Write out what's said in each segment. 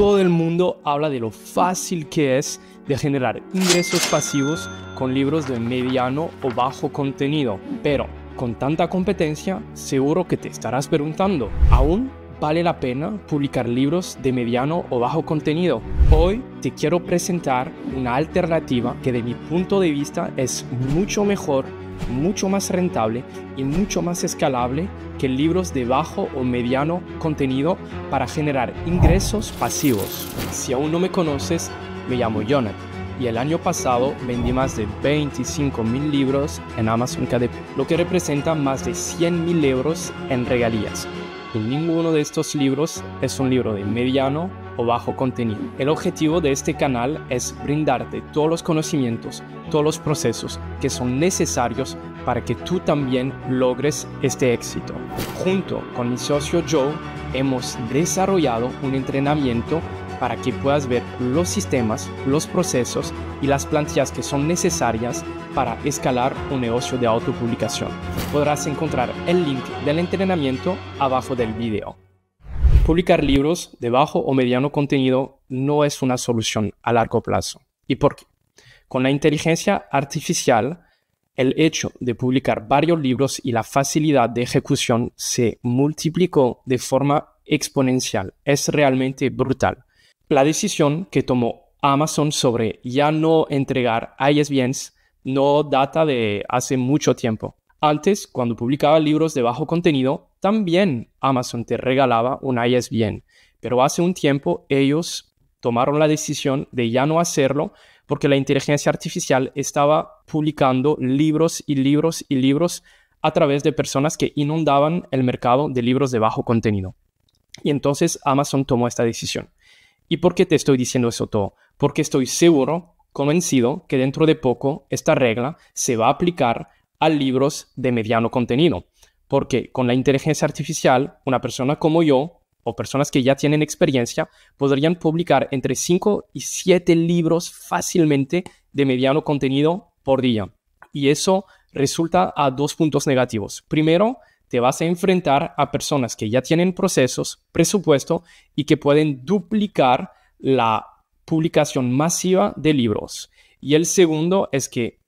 todo el mundo habla de lo fácil que es de generar ingresos pasivos con libros de mediano o bajo contenido. Pero con tanta competencia, seguro que te estarás preguntando, ¿aún vale la pena publicar libros de mediano o bajo contenido? Hoy te quiero presentar una alternativa que de mi punto de vista es mucho mejor mucho más rentable y mucho más escalable que libros de bajo o mediano contenido para generar ingresos pasivos. Si aún no me conoces, me llamo Jonathan y el año pasado vendí más de 25 mil libros en Amazon KDP, lo que representa más de 100 mil euros en regalías. Y ninguno de estos libros es un libro de mediano bajo contenido. El objetivo de este canal es brindarte todos los conocimientos, todos los procesos que son necesarios para que tú también logres este éxito. Junto con mi socio Joe hemos desarrollado un entrenamiento para que puedas ver los sistemas, los procesos y las plantillas que son necesarias para escalar un negocio de autopublicación. Podrás encontrar el link del entrenamiento abajo del video publicar libros de bajo o mediano contenido no es una solución a largo plazo. ¿Y por qué? Con la inteligencia artificial, el hecho de publicar varios libros y la facilidad de ejecución se multiplicó de forma exponencial. Es realmente brutal. La decisión que tomó Amazon sobre ya no entregar ISBNs no data de hace mucho tiempo. Antes, cuando publicaba libros de bajo contenido, también Amazon te regalaba un bien, pero hace un tiempo ellos tomaron la decisión de ya no hacerlo porque la inteligencia artificial estaba publicando libros y libros y libros a través de personas que inundaban el mercado de libros de bajo contenido. Y entonces Amazon tomó esta decisión. ¿Y por qué te estoy diciendo eso todo? Porque estoy seguro, convencido, que dentro de poco esta regla se va a aplicar a libros de mediano contenido. Porque con la inteligencia artificial, una persona como yo o personas que ya tienen experiencia podrían publicar entre 5 y 7 libros fácilmente de mediano contenido por día. Y eso resulta a dos puntos negativos. Primero, te vas a enfrentar a personas que ya tienen procesos, presupuesto y que pueden duplicar la publicación masiva de libros. Y el segundo es que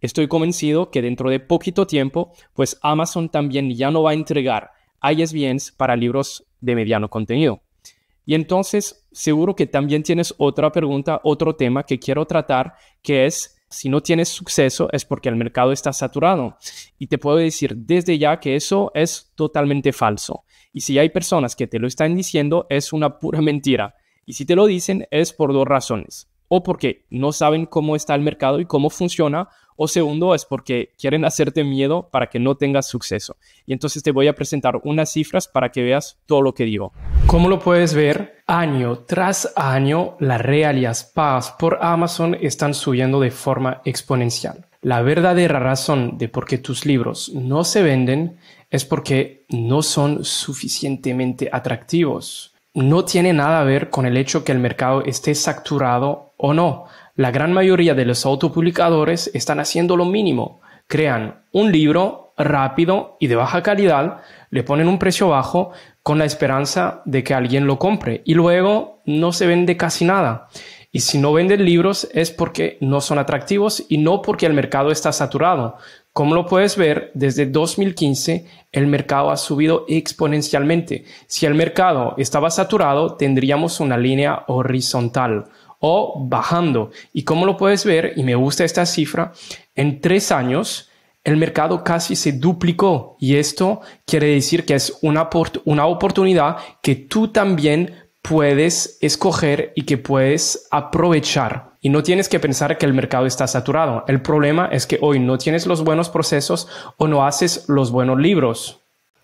Estoy convencido que dentro de poquito tiempo, pues Amazon también ya no va a entregar ISBNs para libros de mediano contenido. Y entonces, seguro que también tienes otra pregunta, otro tema que quiero tratar, que es, si no tienes suceso es porque el mercado está saturado. Y te puedo decir desde ya que eso es totalmente falso. Y si hay personas que te lo están diciendo, es una pura mentira. Y si te lo dicen es por dos razones o porque no saben cómo está el mercado y cómo funciona, o segundo es porque quieren hacerte miedo para que no tengas suceso. Y entonces te voy a presentar unas cifras para que veas todo lo que digo. Como lo puedes ver, año tras año, las realias pagas por Amazon están subiendo de forma exponencial. La verdadera razón de por qué tus libros no se venden es porque no son suficientemente atractivos no tiene nada a ver con el hecho que el mercado esté saturado o no. La gran mayoría de los autopublicadores están haciendo lo mínimo. Crean un libro rápido y de baja calidad, le ponen un precio bajo con la esperanza de que alguien lo compre y luego no se vende casi nada. Y si no venden libros es porque no son atractivos y no porque el mercado está saturado. Como lo puedes ver, desde 2015 el mercado ha subido exponencialmente. Si el mercado estaba saturado, tendríamos una línea horizontal o bajando. Y como lo puedes ver, y me gusta esta cifra, en tres años el mercado casi se duplicó y esto quiere decir que es una, una oportunidad que tú también puedes escoger y que puedes aprovechar. Y no tienes que pensar que el mercado está saturado. El problema es que hoy no tienes los buenos procesos o no haces los buenos libros.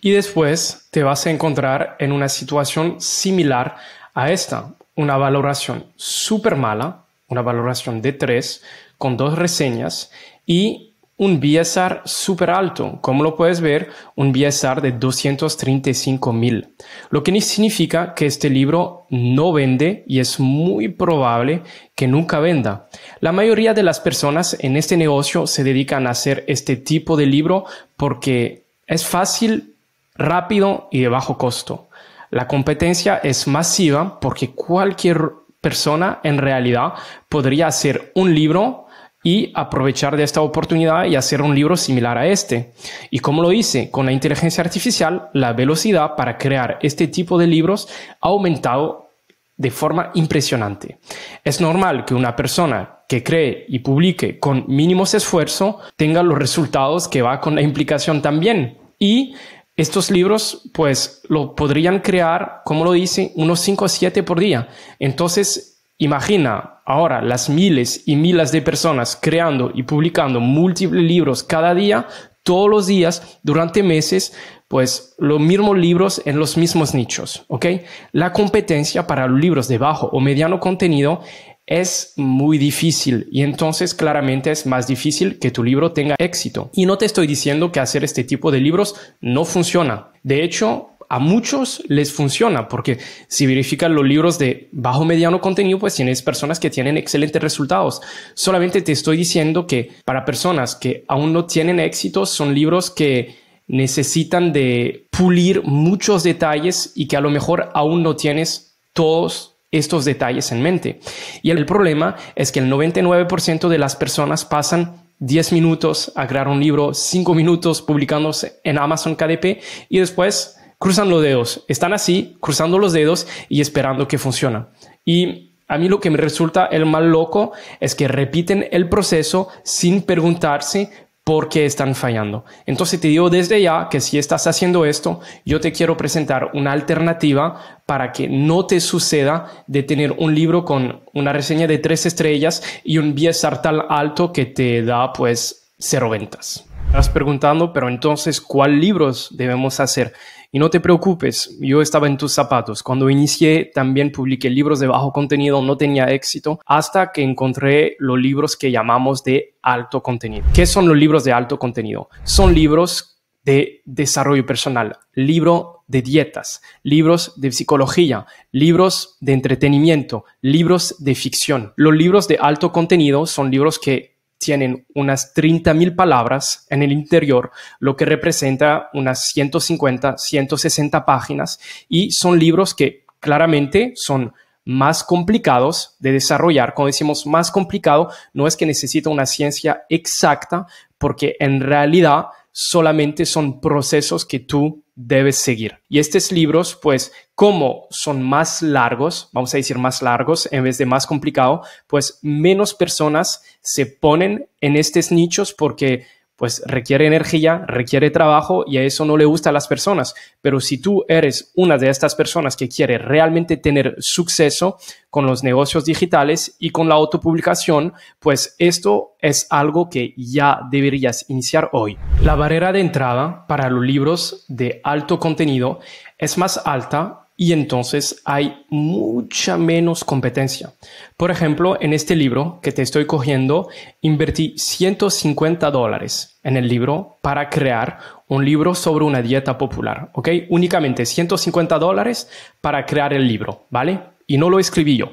Y después te vas a encontrar en una situación similar a esta. Una valoración súper mala, una valoración de 3 con dos reseñas y un BSR súper alto, como lo puedes ver, un BSR de 235 mil, lo que significa que este libro no vende y es muy probable que nunca venda. La mayoría de las personas en este negocio se dedican a hacer este tipo de libro porque es fácil, rápido y de bajo costo. La competencia es masiva porque cualquier persona en realidad podría hacer un libro y aprovechar de esta oportunidad y hacer un libro similar a este. ¿Y como lo dice Con la inteligencia artificial, la velocidad para crear este tipo de libros ha aumentado de forma impresionante. Es normal que una persona que cree y publique con mínimos esfuerzo tenga los resultados que va con la implicación también. Y estos libros, pues, lo podrían crear, como lo dice, unos 5 o 7 por día. Entonces, imagina Ahora, las miles y miles de personas creando y publicando múltiples libros cada día, todos los días, durante meses, pues los mismos libros en los mismos nichos, ¿ok? La competencia para los libros de bajo o mediano contenido es muy difícil y entonces claramente es más difícil que tu libro tenga éxito. Y no te estoy diciendo que hacer este tipo de libros no funciona. De hecho, a muchos les funciona, porque si verifican los libros de bajo mediano contenido, pues tienes personas que tienen excelentes resultados. Solamente te estoy diciendo que para personas que aún no tienen éxito, son libros que necesitan de pulir muchos detalles y que a lo mejor aún no tienes todos estos detalles en mente. Y el problema es que el 99% de las personas pasan 10 minutos a crear un libro, 5 minutos publicándose en Amazon KDP y después cruzan los dedos, están así, cruzando los dedos y esperando que funcione. Y a mí lo que me resulta el mal loco es que repiten el proceso sin preguntarse por qué están fallando. Entonces te digo desde ya que si estás haciendo esto, yo te quiero presentar una alternativa para que no te suceda de tener un libro con una reseña de tres estrellas y un BSR tan alto que te da pues cero ventas. Estás preguntando, pero entonces, ¿cuál libros debemos hacer? Y no te preocupes, yo estaba en tus zapatos. Cuando inicié también publiqué libros de bajo contenido, no tenía éxito, hasta que encontré los libros que llamamos de alto contenido. ¿Qué son los libros de alto contenido? Son libros de desarrollo personal, libro de dietas, libros de psicología, libros de entretenimiento, libros de ficción. Los libros de alto contenido son libros que tienen unas mil palabras en el interior, lo que representa unas 150, 160 páginas y son libros que claramente son más complicados de desarrollar. Cuando decimos más complicado, no es que necesita una ciencia exacta, porque en realidad solamente son procesos que tú debes seguir. Y estos libros, pues, como son más largos, vamos a decir más largos en vez de más complicado, pues menos personas se ponen en estos nichos porque pues requiere energía, requiere trabajo y a eso no le gusta a las personas. Pero si tú eres una de estas personas que quiere realmente tener suceso con los negocios digitales y con la autopublicación, pues esto es algo que ya deberías iniciar hoy. La barrera de entrada para los libros de alto contenido es más alta y entonces hay mucha menos competencia. Por ejemplo, en este libro que te estoy cogiendo, invertí 150 dólares en el libro para crear un libro sobre una dieta popular, ¿ok? Únicamente 150 dólares para crear el libro, ¿vale? Y no lo escribí yo.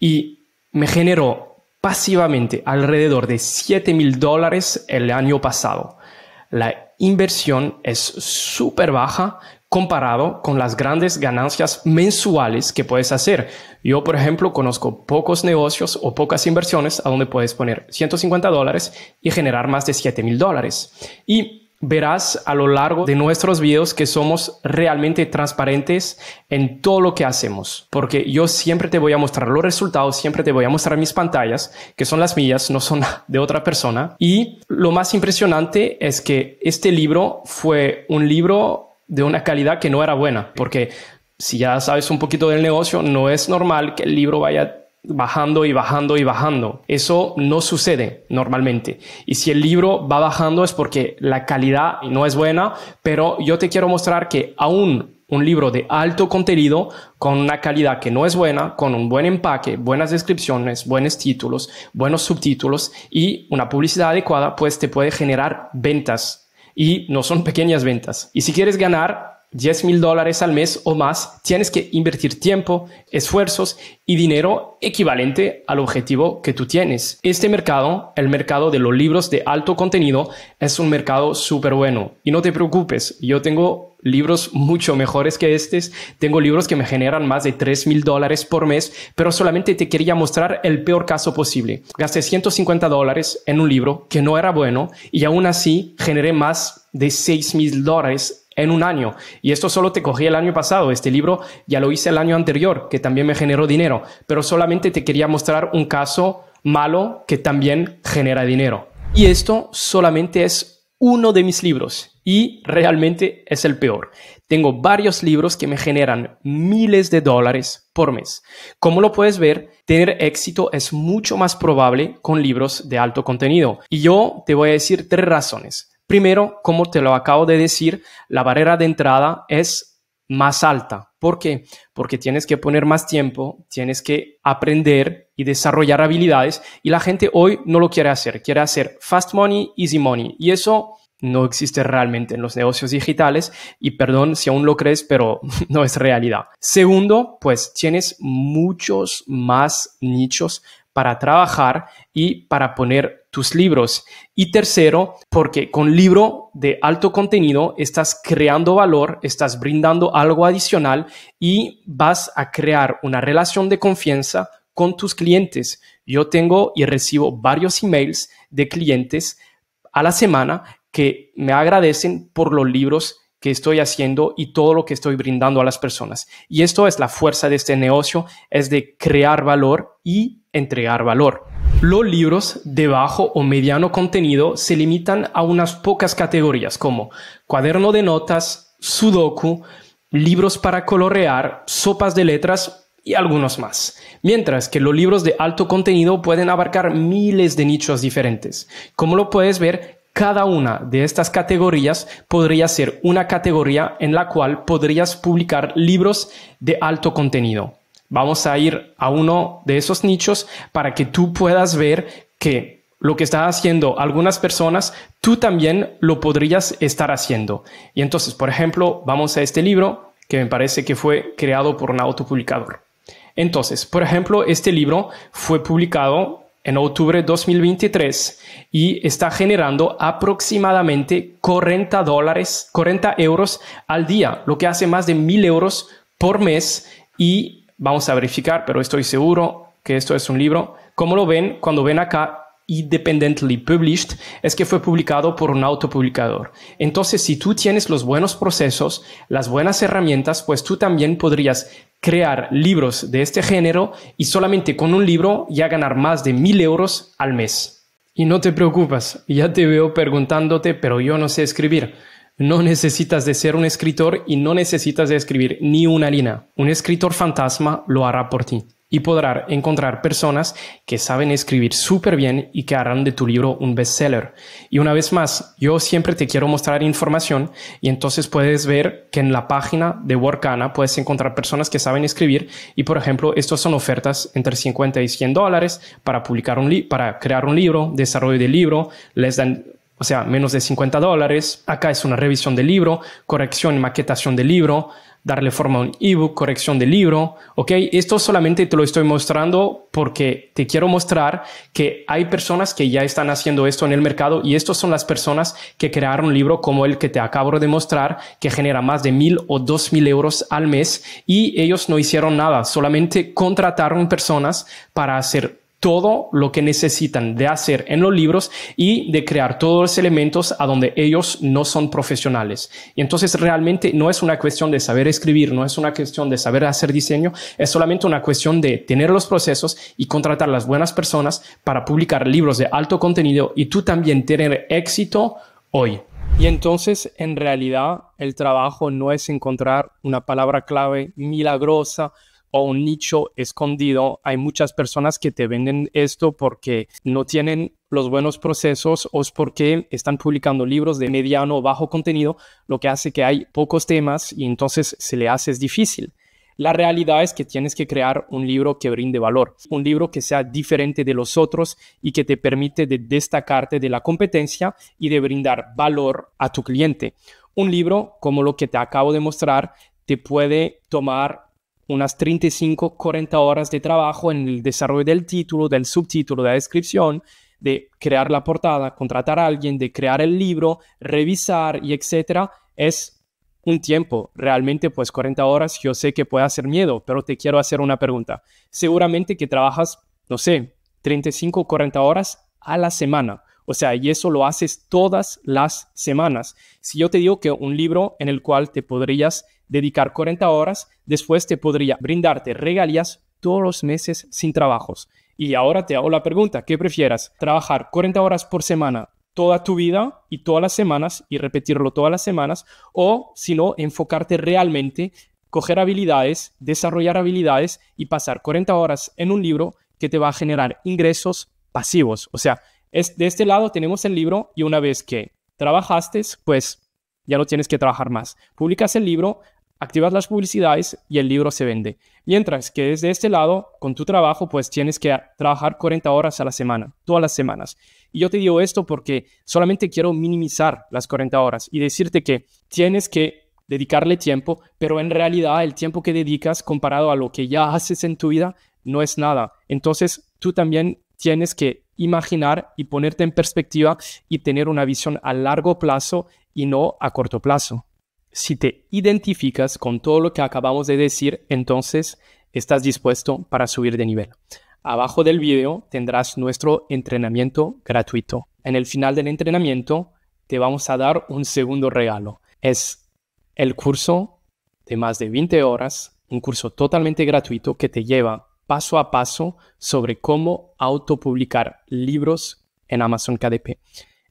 Y me generó pasivamente alrededor de 7 mil dólares el año pasado. La inversión es súper baja comparado con las grandes ganancias mensuales que puedes hacer. Yo, por ejemplo, conozco pocos negocios o pocas inversiones a donde puedes poner 150 dólares y generar más de 7 mil dólares. Y verás a lo largo de nuestros videos que somos realmente transparentes en todo lo que hacemos, porque yo siempre te voy a mostrar los resultados, siempre te voy a mostrar mis pantallas, que son las mías, no son de otra persona. Y lo más impresionante es que este libro fue un libro de una calidad que no era buena, porque si ya sabes un poquito del negocio, no es normal que el libro vaya bajando y bajando y bajando. Eso no sucede normalmente. Y si el libro va bajando es porque la calidad no es buena, pero yo te quiero mostrar que aún un libro de alto contenido, con una calidad que no es buena, con un buen empaque, buenas descripciones, buenos títulos, buenos subtítulos y una publicidad adecuada, pues te puede generar ventas y no son pequeñas ventas. Y si quieres ganar 10 mil dólares al mes o más, tienes que invertir tiempo, esfuerzos y dinero equivalente al objetivo que tú tienes. Este mercado, el mercado de los libros de alto contenido, es un mercado súper bueno. Y no te preocupes, yo tengo libros mucho mejores que estos. Tengo libros que me generan más de 3 mil dólares por mes, pero solamente te quería mostrar el peor caso posible. Gasté 150 dólares en un libro que no era bueno y aún así generé más de 6 mil dólares en un año. Y esto solo te cogí el año pasado. Este libro ya lo hice el año anterior, que también me generó dinero. Pero solamente te quería mostrar un caso malo que también genera dinero. Y esto solamente es uno de mis libros y realmente es el peor. Tengo varios libros que me generan miles de dólares por mes. Como lo puedes ver, tener éxito es mucho más probable con libros de alto contenido. Y yo te voy a decir tres razones. Primero, como te lo acabo de decir, la barrera de entrada es más alta. ¿Por qué? Porque tienes que poner más tiempo, tienes que aprender y desarrollar habilidades y la gente hoy no lo quiere hacer, quiere hacer fast money, easy money. Y eso no existe realmente en los negocios digitales y perdón si aún lo crees, pero no es realidad. Segundo, pues tienes muchos más nichos para trabajar y para poner tus libros. Y tercero, porque con libro de alto contenido estás creando valor, estás brindando algo adicional y vas a crear una relación de confianza con tus clientes. Yo tengo y recibo varios emails de clientes a la semana que me agradecen por los libros que estoy haciendo y todo lo que estoy brindando a las personas. Y esto es la fuerza de este negocio, es de crear valor y entregar valor. Los libros de bajo o mediano contenido se limitan a unas pocas categorías como cuaderno de notas, sudoku, libros para colorear, sopas de letras y algunos más. Mientras que los libros de alto contenido pueden abarcar miles de nichos diferentes. Como lo puedes ver, cada una de estas categorías podría ser una categoría en la cual podrías publicar libros de alto contenido. Vamos a ir a uno de esos nichos para que tú puedas ver que lo que están haciendo algunas personas, tú también lo podrías estar haciendo. Y entonces, por ejemplo, vamos a este libro que me parece que fue creado por un autopublicador. Entonces, por ejemplo, este libro fue publicado en octubre de 2023 y está generando aproximadamente 40 dólares, 40 euros al día, lo que hace más de 1000 euros por mes y vamos a verificar, pero estoy seguro que esto es un libro. Como lo ven, cuando ven acá, independently published es que fue publicado por un autopublicador. Entonces, si tú tienes los buenos procesos, las buenas herramientas, pues tú también podrías crear libros de este género y solamente con un libro ya ganar más de mil euros al mes. Y no te preocupas, ya te veo preguntándote, pero yo no sé escribir. No necesitas de ser un escritor y no necesitas de escribir ni una línea. Un escritor fantasma lo hará por ti y podrás encontrar personas que saben escribir súper bien y que harán de tu libro un bestseller. Y una vez más, yo siempre te quiero mostrar información y entonces puedes ver que en la página de Workana puedes encontrar personas que saben escribir y por ejemplo, estas son ofertas entre 50 y 100 dólares para publicar un para crear un libro, desarrollo de libro, les dan o sea, menos de 50 dólares. Acá es una revisión del libro, corrección y maquetación de libro, darle forma a un ebook, corrección de libro, ¿ok? Esto solamente te lo estoy mostrando porque te quiero mostrar que hay personas que ya están haciendo esto en el mercado y estos son las personas que crearon un libro como el que te acabo de mostrar que genera más de mil o dos mil euros al mes y ellos no hicieron nada, solamente contrataron personas para hacer todo lo que necesitan de hacer en los libros y de crear todos los elementos a donde ellos no son profesionales. Y entonces realmente no es una cuestión de saber escribir, no es una cuestión de saber hacer diseño, es solamente una cuestión de tener los procesos y contratar las buenas personas para publicar libros de alto contenido y tú también tener éxito hoy. Y entonces, en realidad, el trabajo no es encontrar una palabra clave milagrosa o un nicho escondido. Hay muchas personas que te venden esto porque no tienen los buenos procesos o es porque están publicando libros de mediano o bajo contenido, lo que hace que hay pocos temas y entonces se le hace difícil. La realidad es que tienes que crear un libro que brinde valor, un libro que sea diferente de los otros y que te permite destacarte de la competencia y de brindar valor a tu cliente. Un libro como lo que te acabo de mostrar te puede tomar unas 35, 40 horas de trabajo en el desarrollo del título, del subtítulo, de la descripción, de crear la portada, contratar a alguien, de crear el libro, revisar y etcétera, es un tiempo. Realmente, pues 40 horas yo sé que puede hacer miedo, pero te quiero hacer una pregunta. Seguramente que trabajas, no sé, 35 40 horas a la semana. O sea, y eso lo haces todas las semanas. Si yo te digo que un libro en el cual te podrías dedicar 40 horas, después te podría brindarte regalías todos los meses sin trabajos. Y ahora te hago la pregunta, ¿qué prefieras? ¿Trabajar 40 horas por semana toda tu vida y todas las semanas y repetirlo todas las semanas? ¿O si no, enfocarte realmente, coger habilidades, desarrollar habilidades y pasar 40 horas en un libro que te va a generar ingresos pasivos? O sea, es, de este lado tenemos el libro y una vez que trabajaste, pues ya no tienes que trabajar más. Publicas el libro, activas las publicidades y el libro se vende. Mientras que desde este lado, con tu trabajo, pues tienes que trabajar 40 horas a la semana, todas las semanas. Y yo te digo esto porque solamente quiero minimizar las 40 horas y decirte que tienes que dedicarle tiempo, pero en realidad el tiempo que dedicas comparado a lo que ya haces en tu vida no es nada. Entonces, tú también tienes que imaginar y ponerte en perspectiva y tener una visión a largo plazo y no a corto plazo. Si te identificas con todo lo que acabamos de decir, entonces estás dispuesto para subir de nivel. Abajo del video tendrás nuestro entrenamiento gratuito. En el final del entrenamiento te vamos a dar un segundo regalo. Es el curso de más de 20 horas, un curso totalmente gratuito que te lleva paso a paso sobre cómo autopublicar libros en Amazon KDP.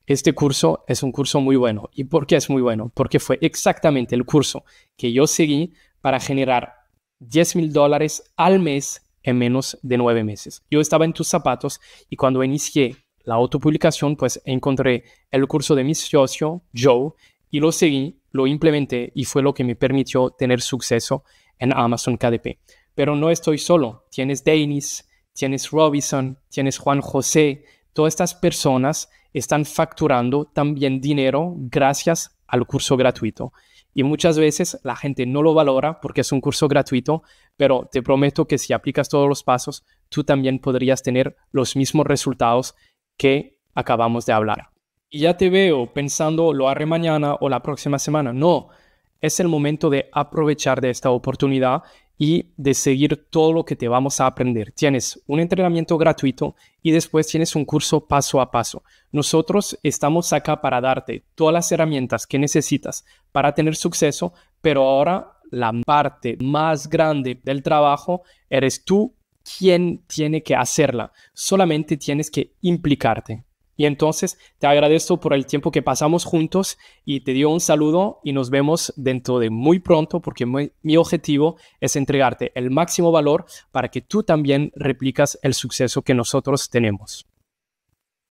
Este curso es un curso muy bueno. ¿Y por qué es muy bueno? Porque fue exactamente el curso que yo seguí para generar 10 mil dólares al mes en menos de nueve meses. Yo estaba en tus zapatos y cuando inicié la autopublicación, pues encontré el curso de mi socio, Joe, y lo seguí, lo implementé y fue lo que me permitió tener suceso en Amazon KDP. Pero no estoy solo, tienes Dennis, tienes Robinson, tienes Juan José, todas estas personas están facturando también dinero gracias al curso gratuito. Y muchas veces la gente no lo valora porque es un curso gratuito, pero te prometo que si aplicas todos los pasos, tú también podrías tener los mismos resultados que acabamos de hablar. Y ya te veo pensando, lo haré mañana o la próxima semana. No, es el momento de aprovechar de esta oportunidad y de seguir todo lo que te vamos a aprender. Tienes un entrenamiento gratuito y después tienes un curso paso a paso. Nosotros estamos acá para darte todas las herramientas que necesitas para tener suceso, pero ahora la parte más grande del trabajo eres tú quien tiene que hacerla. Solamente tienes que implicarte. Y entonces te agradezco por el tiempo que pasamos juntos y te dio un saludo y nos vemos dentro de muy pronto porque mi objetivo es entregarte el máximo valor para que tú también replicas el suceso que nosotros tenemos.